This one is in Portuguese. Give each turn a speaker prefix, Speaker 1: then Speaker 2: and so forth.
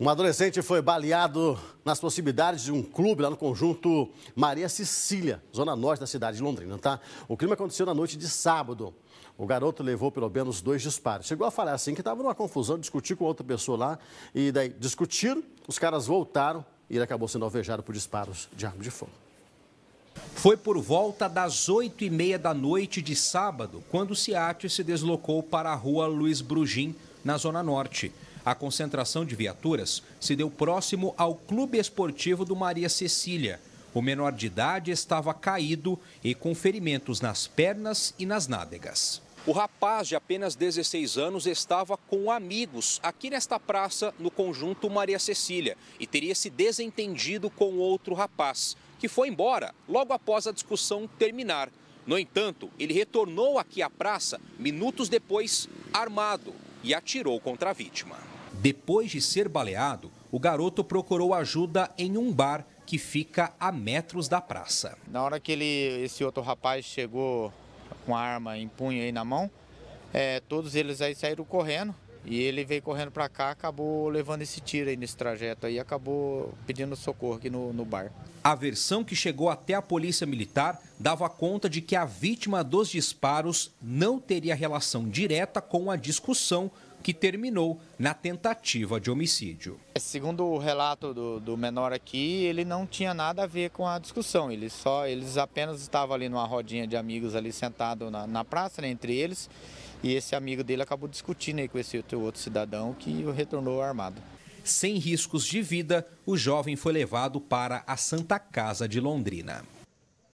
Speaker 1: Um adolescente foi baleado nas proximidades de um clube lá no conjunto Maria Sicília, zona norte da cidade de Londrina, tá? O crime aconteceu na noite de sábado. O garoto levou pelo menos dois disparos. Chegou a falar assim que estava numa confusão, discutir com outra pessoa lá e daí discutiram, os caras voltaram e ele acabou sendo alvejado por disparos de arma de fogo. Foi por volta das oito e meia da noite de sábado quando o
Speaker 2: SIAT se deslocou para a rua Luiz Brugim, na Zona Norte. A concentração de viaturas se deu próximo ao Clube Esportivo do Maria Cecília. O menor de idade estava caído e com ferimentos nas pernas e nas nádegas. O rapaz de apenas 16 anos estava com amigos aqui nesta praça, no conjunto Maria Cecília, e teria se desentendido com outro rapaz que foi embora logo após a discussão terminar. No entanto, ele retornou aqui à praça minutos depois, armado, e atirou contra a vítima. Depois de ser
Speaker 3: baleado, o garoto
Speaker 2: procurou ajuda em um bar que fica a metros da
Speaker 3: praça. Na hora que ele, esse outro rapaz chegou com a arma em punho aí na mão, é, todos eles aí saíram correndo. E ele veio correndo para cá, acabou levando esse tiro aí nesse trajeto aí, acabou pedindo socorro aqui no, no bar. A versão que
Speaker 2: chegou até a polícia militar dava conta de que a vítima dos disparos não teria relação direta com a discussão que terminou na tentativa de
Speaker 3: homicídio. É, segundo o relato do, do, menor aqui, ele não tinha nada a ver com a discussão. Ele só, eles apenas estavam ali numa rodinha de amigos ali sentado na, na praça, né, entre eles. E esse amigo dele acabou discutindo aí com esse outro cidadão que retornou armado.
Speaker 2: Sem riscos de vida, o jovem foi levado para a Santa Casa de Londrina.